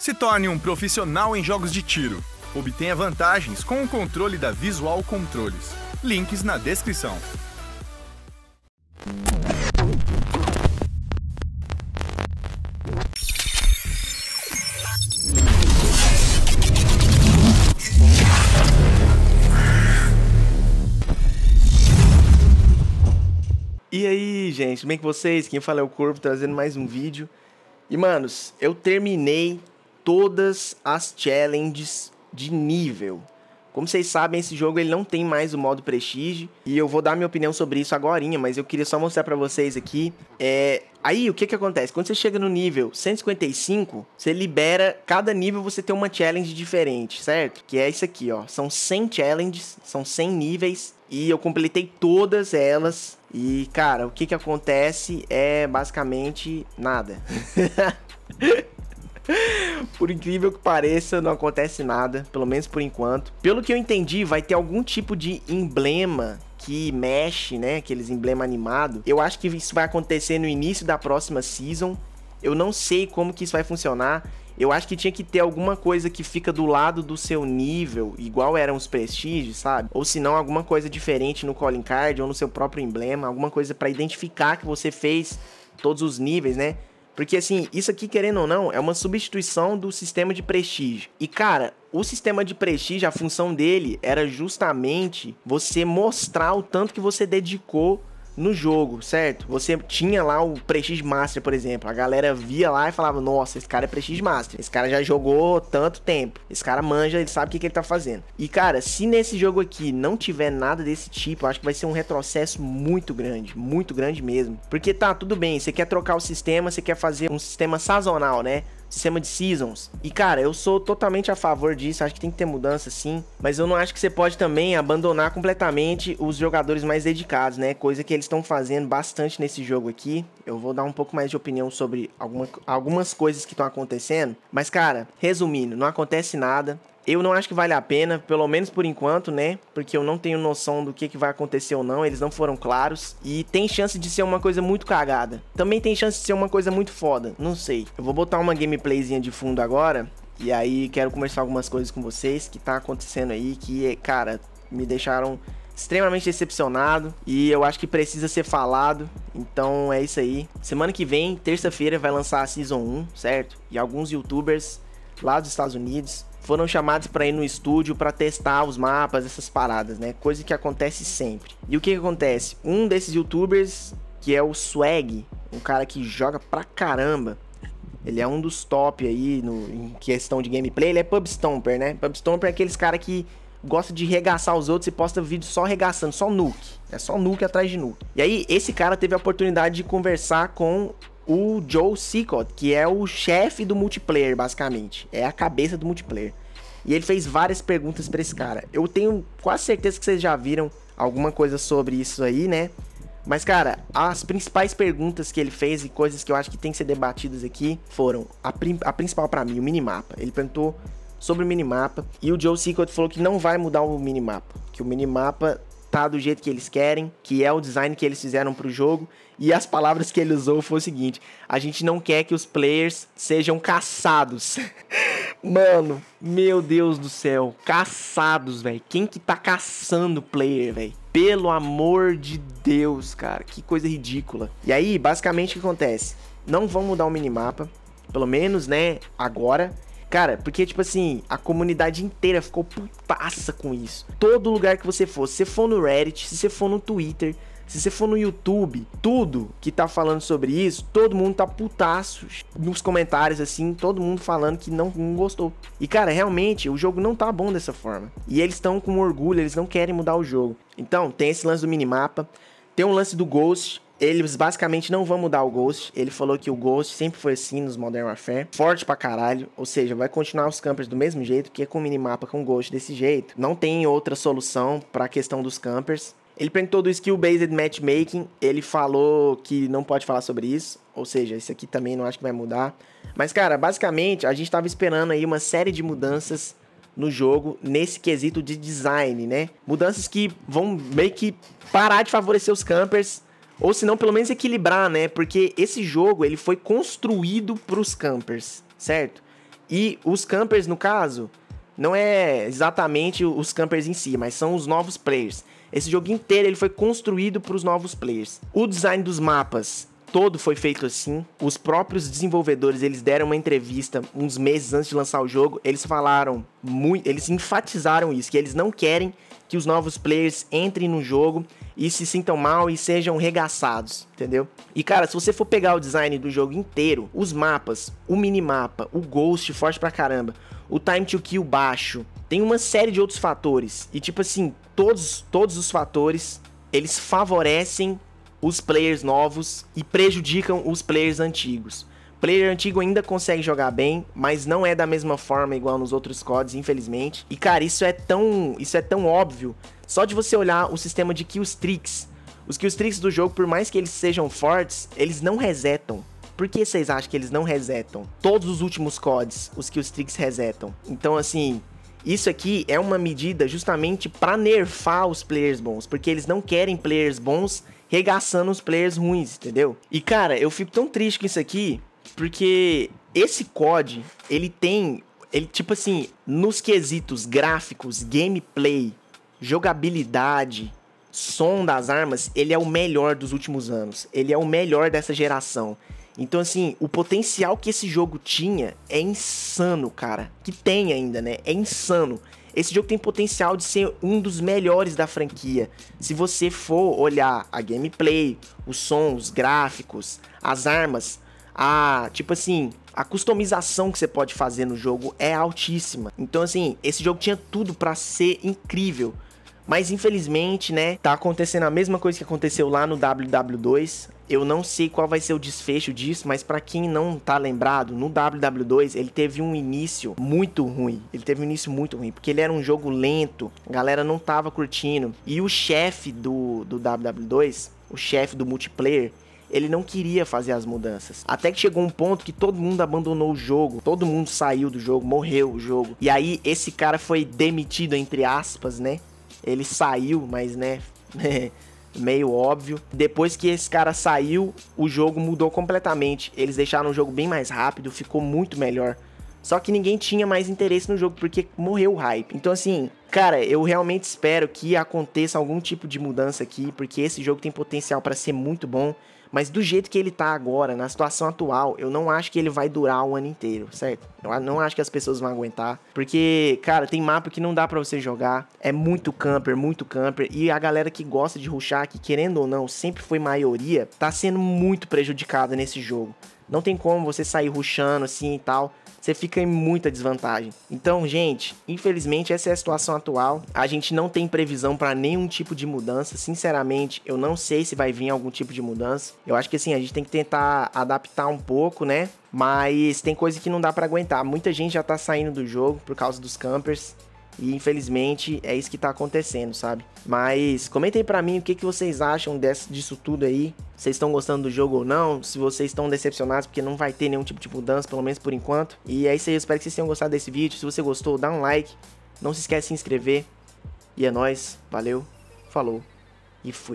Se torne um profissional em jogos de tiro. Obtenha vantagens com o controle da Visual Controles. Links na descrição. E aí, gente, tudo bem com vocês? Quem fala é o Corvo, trazendo mais um vídeo. E, manos, eu terminei todas as challenges de nível. Como vocês sabem, esse jogo ele não tem mais o modo Prestige e eu vou dar minha opinião sobre isso agora, mas eu queria só mostrar para vocês aqui. É... Aí o que que acontece? Quando você chega no nível 155, você libera cada nível você tem uma challenge diferente, certo? Que é isso aqui, ó. São 100 challenges, são 100 níveis e eu completei todas elas. E cara, o que que acontece é basicamente nada. por incrível que pareça, não acontece nada, pelo menos por enquanto. Pelo que eu entendi, vai ter algum tipo de emblema que mexe, né? Aqueles emblema animado. Eu acho que isso vai acontecer no início da próxima season. Eu não sei como que isso vai funcionar. Eu acho que tinha que ter alguma coisa que fica do lado do seu nível, igual eram os prestígios, sabe? Ou se não, alguma coisa diferente no calling card ou no seu próprio emblema, alguma coisa para identificar que você fez todos os níveis, né? Porque, assim, isso aqui, querendo ou não, é uma substituição do sistema de prestígio. E, cara, o sistema de prestígio, a função dele era justamente você mostrar o tanto que você dedicou no jogo, certo? Você tinha lá o Prestige Master, por exemplo. A galera via lá e falava: Nossa, esse cara é Prestige Master. Esse cara já jogou tanto tempo. Esse cara manja, ele sabe o que, que ele tá fazendo. E, cara, se nesse jogo aqui não tiver nada desse tipo, acho que vai ser um retrocesso muito grande. Muito grande mesmo. Porque tá, tudo bem, você quer trocar o sistema, você quer fazer um sistema sazonal, né? sistema de seasons. E cara, eu sou totalmente a favor disso, acho que tem que ter mudança sim, mas eu não acho que você pode também abandonar completamente os jogadores mais dedicados, né? Coisa que eles estão fazendo bastante nesse jogo aqui. Eu vou dar um pouco mais de opinião sobre alguma, algumas coisas que estão acontecendo, mas cara, resumindo, não acontece nada. Eu não acho que vale a pena, pelo menos por enquanto, né? Porque eu não tenho noção do que, que vai acontecer ou não, eles não foram claros. E tem chance de ser uma coisa muito cagada. Também tem chance de ser uma coisa muito foda, não sei. Eu vou botar uma gameplayzinha de fundo agora. E aí quero conversar algumas coisas com vocês que tá acontecendo aí, que, cara, me deixaram extremamente decepcionado e eu acho que precisa ser falado. Então é isso aí. Semana que vem, terça-feira, vai lançar a Season 1, certo? E alguns youtubers lá dos Estados Unidos foram chamados para ir no estúdio para testar os mapas, essas paradas, né? Coisa que acontece sempre. E o que, que acontece? Um desses youtubers, que é o Swag, um cara que joga pra caramba, ele é um dos top aí no, em questão de gameplay. Ele é pub stomper, né? Pub stomper é aqueles cara que gosta de regaçar os outros e posta vídeo só regaçando, só nuke. É só nuke atrás de nuke. E aí, esse cara teve a oportunidade de conversar com o Joe Seacott, que é o chefe do multiplayer, basicamente. É a cabeça do multiplayer. E ele fez várias perguntas para esse cara. Eu tenho quase certeza que vocês já viram alguma coisa sobre isso aí, né? Mas, cara, as principais perguntas que ele fez e coisas que eu acho que tem que ser debatidas aqui foram a, a principal para mim, o minimapa. Ele perguntou sobre o minimapa e o Joe Secret falou que não vai mudar o minimapa, que o minimapa tá do jeito que eles querem, que é o design que eles fizeram para o jogo. E as palavras que ele usou foi o seguinte: a gente não quer que os players sejam caçados. Mano, meu Deus do céu, caçados, velho. Quem que tá caçando player, velho? Pelo amor de Deus, cara, que coisa ridícula. E aí, basicamente o que acontece? Não vão mudar o minimapa, pelo menos, né, agora. Cara, porque, tipo assim, a comunidade inteira ficou putaça com isso. Todo lugar que você for, se você for no Reddit, se você for no Twitter, se você for no YouTube, tudo que tá falando sobre isso, todo mundo tá putaço nos comentários, assim, todo mundo falando que não, não gostou. E, cara, realmente, o jogo não tá bom dessa forma. E eles estão com orgulho, eles não querem mudar o jogo. Então, tem esse lance do minimapa, tem um lance do Ghost, eles basicamente não vão mudar o Ghost. Ele falou que o Ghost sempre foi assim nos Modern Warfare. Forte pra caralho. Ou seja, vai continuar os campers do mesmo jeito, que é com minimapa com Ghost desse jeito. Não tem outra solução para a questão dos campers. Ele perguntou do skill-based matchmaking. Ele falou que não pode falar sobre isso. Ou seja, isso aqui também não acho que vai mudar. Mas, cara, basicamente a gente tava esperando aí uma série de mudanças no jogo nesse quesito de design, né? Mudanças que vão meio que parar de favorecer os campers ou se não, pelo menos equilibrar, né? Porque esse jogo ele foi construído para os campers, certo? E os campers, no caso, não é exatamente os campers em si, mas são os novos players. Esse jogo inteiro ele foi construído para os novos players. O design dos mapas todo foi feito assim. Os próprios desenvolvedores, eles deram uma entrevista uns meses antes de lançar o jogo, eles falaram muito, eles enfatizaram isso, que eles não querem que os novos players entrem no jogo e se sintam mal e sejam regaçados, entendeu? E cara, se você for pegar o design do jogo inteiro, os mapas, o minimapa, o Ghost forte pra caramba, o time to kill baixo, tem uma série de outros fatores. E tipo assim, todos, todos os fatores, eles favorecem os players novos e prejudicam os players antigos. Player antigo ainda consegue jogar bem, mas não é da mesma forma igual nos outros CODs, infelizmente. E cara, isso é tão, isso é tão óbvio. Só de você olhar o sistema de killstreaks, os tricks do jogo, por mais que eles sejam fortes, eles não resetam. Por que vocês acham que eles não resetam? Todos os últimos CODs, os tricks resetam. Então assim, isso aqui é uma medida justamente para nerfar os players bons, porque eles não querem players bons regaçando os players ruins, entendeu? E cara, eu fico tão triste com isso aqui, porque esse COD, ele tem. Ele, tipo assim, nos quesitos gráficos, gameplay, jogabilidade, som das armas, ele é o melhor dos últimos anos. Ele é o melhor dessa geração. Então, assim, o potencial que esse jogo tinha é insano, cara. Que tem ainda, né? É insano. Esse jogo tem potencial de ser um dos melhores da franquia. Se você for olhar a gameplay, os sons, os gráficos, as armas, a, tipo assim, a customização que você pode fazer no jogo é altíssima. Então, assim, esse jogo tinha tudo para ser incrível. Mas infelizmente, né, tá acontecendo a mesma coisa que aconteceu lá no WW2. Eu não sei qual vai ser o desfecho disso, mas para quem não tá lembrado, no WW2 ele teve um início muito ruim. Ele teve um início muito ruim, porque ele era um jogo lento, a galera não tava curtindo. E o chefe do, do WW2, o chefe do multiplayer, ele não queria fazer as mudanças. Até que chegou um ponto que todo mundo abandonou o jogo, todo mundo saiu do jogo, morreu o jogo. E aí esse cara foi demitido entre aspas, né? Ele saiu, mas né, meio óbvio. Depois que esse cara saiu, o jogo mudou completamente. Eles deixaram o jogo bem mais rápido, ficou muito melhor. Só que ninguém tinha mais interesse no jogo porque morreu o hype. Então, assim, cara, eu realmente espero que aconteça algum tipo de mudança aqui, porque esse jogo tem potencial para ser muito bom. Mas do jeito que ele tá agora, na situação atual, eu não acho que ele vai durar o ano inteiro, certo? Eu não acho que as pessoas vão aguentar. Porque, cara, tem mapa que não dá para você jogar. É muito camper, muito camper. E a galera que gosta de ruxar, que querendo ou não, sempre foi maioria, tá sendo muito prejudicada nesse jogo. Não tem como você sair ruxando assim e tal você fica em muita desvantagem. Então, gente, infelizmente essa é a situação atual. A gente não tem previsão para nenhum tipo de mudança. Sinceramente, eu não sei se vai vir algum tipo de mudança. Eu acho que assim, a gente tem que tentar adaptar um pouco, né? Mas tem coisa que não dá para aguentar. Muita gente já tá saindo do jogo por causa dos campers. E infelizmente é isso que tá acontecendo, sabe? Mas comentem para mim o que, que vocês acham desse, disso tudo aí. Vocês estão gostando do jogo ou não? Se vocês estão decepcionados, porque não vai ter nenhum tipo de mudança, pelo menos por enquanto. E é isso aí, eu espero que vocês tenham gostado desse vídeo. Se você gostou, dá um like. Não se esquece de se inscrever. E é nóis, valeu, falou e fui.